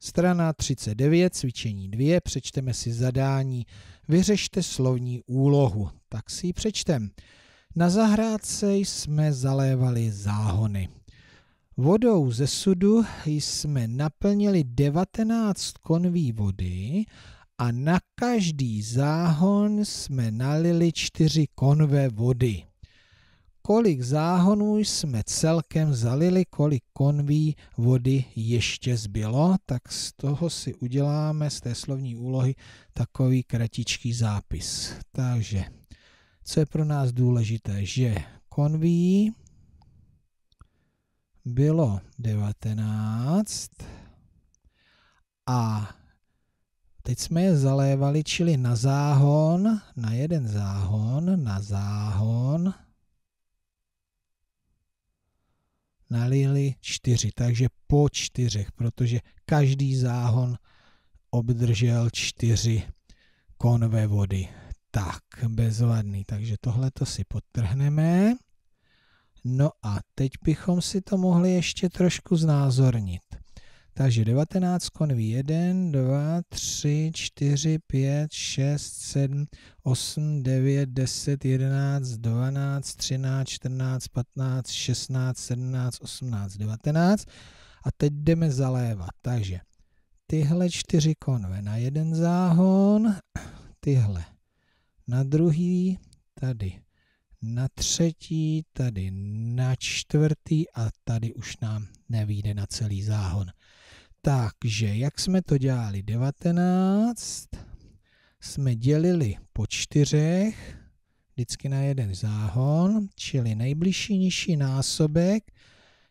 Strana 39, cvičení 2, přečteme si zadání. Vyřešte slovní úlohu. Tak si ji přečtem. Na zahrádce jsme zalévali záhony. Vodou ze sudu jsme naplnili 19 konví vody a na každý záhon jsme nalili 4 konve vody kolik záhonů jsme celkem zalili, kolik konví vody ještě zbylo, tak z toho si uděláme z té slovní úlohy takový kratičký zápis. Takže, co je pro nás důležité, že konví bylo 19 a teď jsme je zalévali, čili na záhon, na jeden záhon, na záhon, nalili čtyři, takže po čtyřech, protože každý záhon obdržel čtyři konve vody. Tak, bezvadný, takže tohle to si podtrhneme. No a teď bychom si to mohli ještě trošku znázornit. Takže 19 konví 1, 2, 3, 4, 5, 6, 7, 8, 9, 10, 11, 12, 13, 14, 15, 16, 17, 18, 19. A teď jdeme zalévat. Takže tyhle čtyři konve na jeden záhon, tyhle na druhý, tady na třetí, tady na čtvrtý a tady už nám nevíde na celý záhon. Takže jak jsme to dělali? 19 jsme dělili po čtyřech, vždycky na jeden záhon, čili nejbližší nižší násobek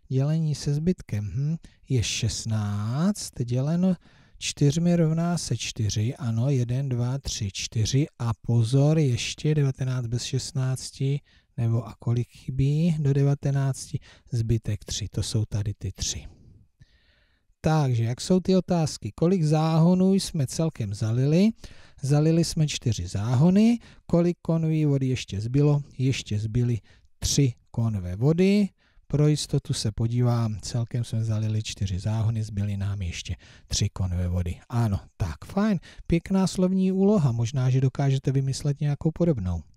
dělení se zbytkem hm, je 16, děleno čtyřmi rovná se 4, ano, 1, 2, 3, 4 a pozor, ještě 19 bez 16, nebo a kolik chybí do 19, zbytek 3, to jsou tady ty 3. Takže jak jsou ty otázky? Kolik záhonů jsme celkem zalili? Zalili jsme čtyři záhony. Kolik konví vody ještě zbylo? Ještě zbyly tři konve vody. Pro jistotu se podívám, celkem jsme zalili čtyři záhony, zbyly nám ještě tři konve vody. Ano, tak fajn, pěkná slovní úloha, možná, že dokážete vymyslet nějakou podobnou.